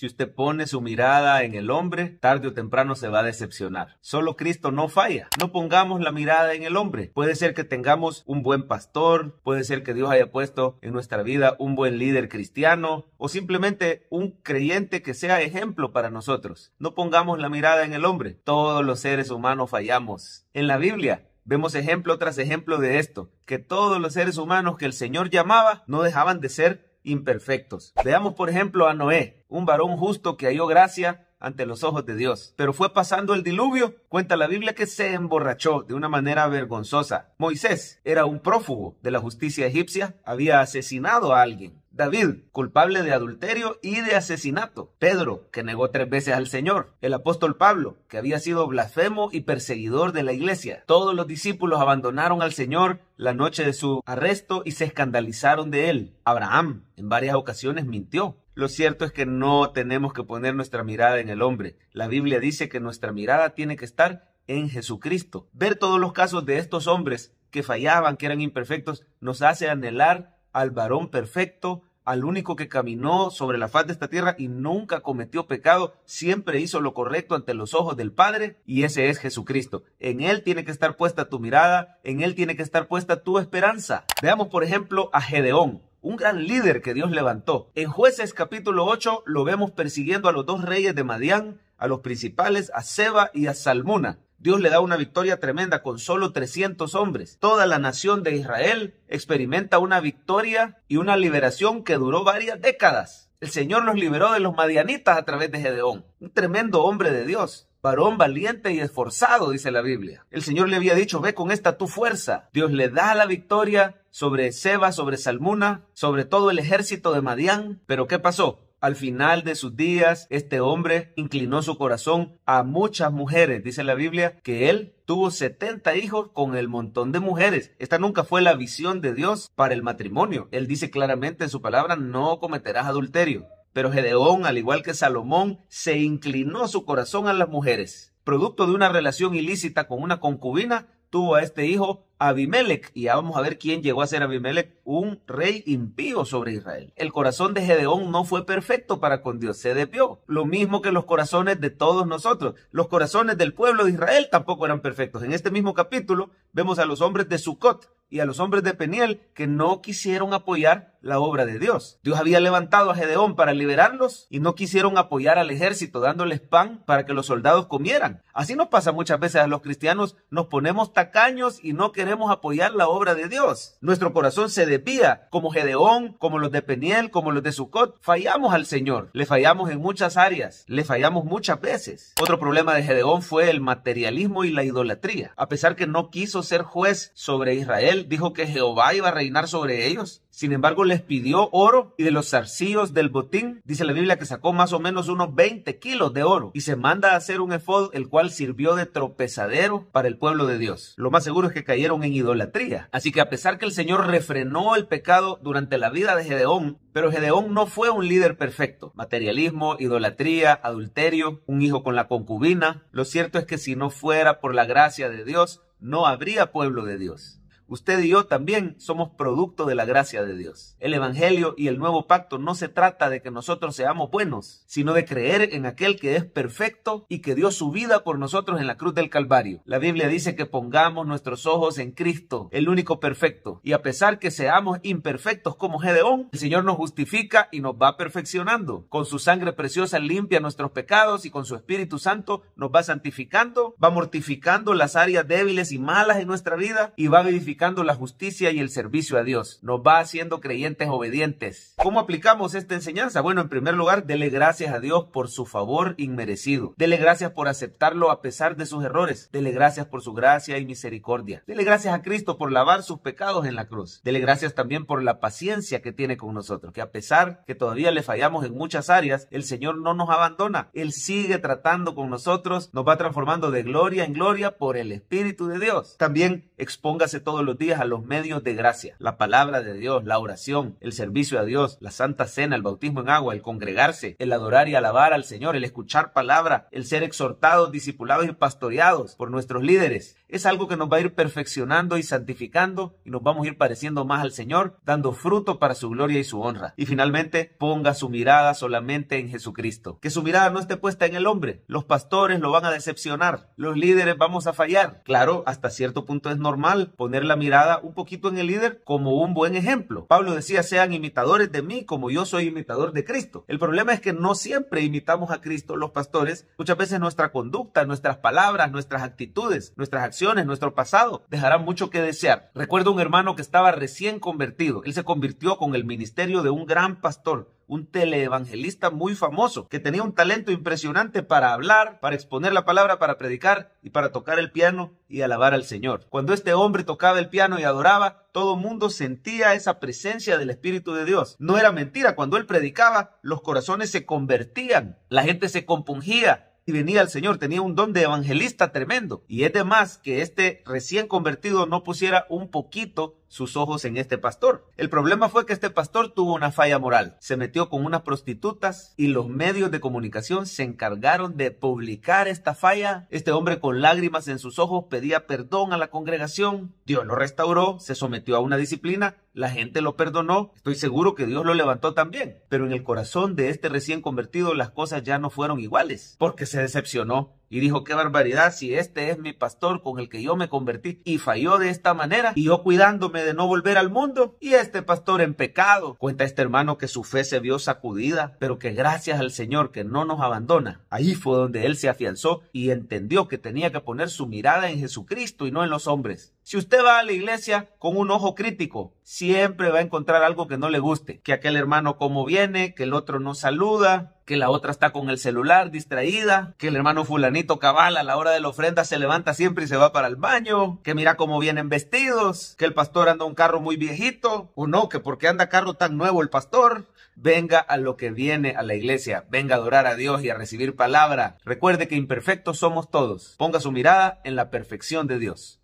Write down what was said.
Si usted pone su mirada en el hombre, tarde o temprano se va a decepcionar. Solo Cristo no falla. No pongamos la mirada en el hombre. Puede ser que tengamos un buen pastor, puede ser que Dios haya puesto en nuestra vida un buen líder cristiano o simplemente un creyente que sea ejemplo para nosotros. No pongamos la mirada en el hombre. Todos los seres humanos fallamos. En la Biblia Vemos ejemplo tras ejemplo de esto, que todos los seres humanos que el Señor llamaba no dejaban de ser imperfectos. Veamos por ejemplo a Noé, un varón justo que halló gracia ante los ojos de Dios. Pero fue pasando el diluvio, cuenta la Biblia que se emborrachó de una manera vergonzosa. Moisés era un prófugo de la justicia egipcia, había asesinado a alguien. David, culpable de adulterio y de asesinato. Pedro, que negó tres veces al Señor. El apóstol Pablo, que había sido blasfemo y perseguidor de la iglesia. Todos los discípulos abandonaron al Señor la noche de su arresto y se escandalizaron de él. Abraham, en varias ocasiones, mintió. Lo cierto es que no tenemos que poner nuestra mirada en el hombre. La Biblia dice que nuestra mirada tiene que estar en Jesucristo. Ver todos los casos de estos hombres que fallaban, que eran imperfectos, nos hace anhelar al varón perfecto, al único que caminó sobre la faz de esta tierra y nunca cometió pecado, siempre hizo lo correcto ante los ojos del Padre, y ese es Jesucristo. En Él tiene que estar puesta tu mirada, en Él tiene que estar puesta tu esperanza. Veamos, por ejemplo, a Gedeón. Un gran líder que Dios levantó. En jueces capítulo 8 lo vemos persiguiendo a los dos reyes de Madián, a los principales, a Seba y a Salmuna. Dios le da una victoria tremenda con solo 300 hombres. Toda la nación de Israel experimenta una victoria y una liberación que duró varias décadas. El Señor los liberó de los madianitas a través de Gedeón, un tremendo hombre de Dios varón valiente y esforzado, dice la Biblia. El Señor le había dicho, ve con esta tu fuerza. Dios le da la victoria sobre Seba, sobre Salmuna, sobre todo el ejército de Madián. Pero ¿qué pasó? Al final de sus días, este hombre inclinó su corazón a muchas mujeres, dice la Biblia, que él tuvo 70 hijos con el montón de mujeres. Esta nunca fue la visión de Dios para el matrimonio. Él dice claramente en su palabra, no cometerás adulterio. Pero Gedeón, al igual que Salomón, se inclinó su corazón a las mujeres. Producto de una relación ilícita con una concubina, tuvo a este hijo Abimelech, y ya vamos a ver quién llegó a ser Abimelech, un rey impío sobre Israel. El corazón de Gedeón no fue perfecto para con Dios, se depió Lo mismo que los corazones de todos nosotros. Los corazones del pueblo de Israel tampoco eran perfectos. En este mismo capítulo vemos a los hombres de Sucot y a los hombres de Peniel que no quisieron apoyar la obra de Dios. Dios había levantado a Gedeón para liberarlos y no quisieron apoyar al ejército dándoles pan para que los soldados comieran. Así nos pasa muchas veces a los cristianos, nos ponemos tacaños y no queremos apoyar la obra de Dios. Nuestro corazón se desvía, como Gedeón, como los de Peniel, como los de Sucot. Fallamos al Señor, le fallamos en muchas áreas, le fallamos muchas veces. Otro problema de Gedeón fue el materialismo y la idolatría. A pesar que no quiso ser juez sobre Israel, dijo que Jehová iba a reinar sobre ellos sin embargo, les pidió oro y de los zarcillos del botín, dice la Biblia que sacó más o menos unos 20 kilos de oro y se manda a hacer un efod, el cual sirvió de tropezadero para el pueblo de Dios. Lo más seguro es que cayeron en idolatría. Así que a pesar que el Señor refrenó el pecado durante la vida de Gedeón, pero Gedeón no fue un líder perfecto. Materialismo, idolatría, adulterio, un hijo con la concubina. Lo cierto es que si no fuera por la gracia de Dios, no habría pueblo de Dios. Usted y yo también somos producto de la gracia de Dios. El Evangelio y el nuevo pacto no se trata de que nosotros seamos buenos, sino de creer en aquel que es perfecto y que dio su vida por nosotros en la cruz del Calvario. La Biblia dice que pongamos nuestros ojos en Cristo, el único perfecto. Y a pesar que seamos imperfectos como Gedeón, el Señor nos justifica y nos va perfeccionando. Con su sangre preciosa limpia nuestros pecados y con su Espíritu Santo nos va santificando, va mortificando las áreas débiles y malas en nuestra vida y va edificando la justicia y el servicio a Dios. Nos va haciendo creyentes obedientes. ¿Cómo aplicamos esta enseñanza? Bueno, en primer lugar, dele gracias a Dios por su favor inmerecido. Dele gracias por aceptarlo a pesar de sus errores. Dele gracias por su gracia y misericordia. Dele gracias a Cristo por lavar sus pecados en la cruz. Dele gracias también por la paciencia que tiene con nosotros, que a pesar que todavía le fallamos en muchas áreas, el Señor no nos abandona. Él sigue tratando con nosotros, nos va transformando de gloria en gloria por el Espíritu de Dios. También expóngase todo lo días a los medios de gracia, la palabra de Dios, la oración, el servicio a Dios, la santa cena, el bautismo en agua, el congregarse, el adorar y alabar al Señor, el escuchar palabra, el ser exhortados, discipulados y pastoreados por nuestros líderes. Es algo que nos va a ir perfeccionando y santificando y nos vamos a ir pareciendo más al Señor, dando fruto para su gloria y su honra. Y finalmente, ponga su mirada solamente en Jesucristo. Que su mirada no esté puesta en el hombre. Los pastores lo van a decepcionar, los líderes vamos a fallar. Claro, hasta cierto punto es normal poner la mirada un poquito en el líder como un buen ejemplo. Pablo decía, sean imitadores de mí como yo soy imitador de Cristo. El problema es que no siempre imitamos a Cristo los pastores. Muchas veces nuestra conducta, nuestras palabras, nuestras actitudes, nuestras acciones, nuestro pasado dejarán mucho que desear. Recuerdo un hermano que estaba recién convertido. Él se convirtió con el ministerio de un gran pastor un teleevangelista muy famoso, que tenía un talento impresionante para hablar, para exponer la palabra, para predicar y para tocar el piano y alabar al Señor. Cuando este hombre tocaba el piano y adoraba, todo mundo sentía esa presencia del Espíritu de Dios. No era mentira, cuando él predicaba, los corazones se convertían, la gente se compungía, y venía al Señor, tenía un don de evangelista tremendo. Y es de más que este recién convertido no pusiera un poquito sus ojos en este pastor. El problema fue que este pastor tuvo una falla moral. Se metió con unas prostitutas y los medios de comunicación se encargaron de publicar esta falla. Este hombre con lágrimas en sus ojos pedía perdón a la congregación. Dios lo restauró, se sometió a una disciplina, la gente lo perdonó. Estoy seguro que Dios lo levantó también. Pero en el corazón de este recién convertido las cosas ya no fueron iguales porque se decepcionó y dijo, qué barbaridad, si este es mi pastor con el que yo me convertí y falló de esta manera y yo cuidándome de no volver al mundo y este pastor en pecado. Cuenta este hermano que su fe se vio sacudida, pero que gracias al Señor que no nos abandona, ahí fue donde él se afianzó y entendió que tenía que poner su mirada en Jesucristo y no en los hombres. Si usted va a la iglesia con un ojo crítico, siempre va a encontrar algo que no le guste, que aquel hermano como viene, que el otro no saluda, que la otra está con el celular distraída, que el hermano fulanito cabal a la hora de la ofrenda se levanta siempre y se va para el baño, que mira cómo vienen vestidos, que el pastor anda un carro muy viejito, o no, que porque anda carro tan nuevo el pastor. Venga a lo que viene a la iglesia, venga a adorar a Dios y a recibir palabra. Recuerde que imperfectos somos todos. Ponga su mirada en la perfección de Dios.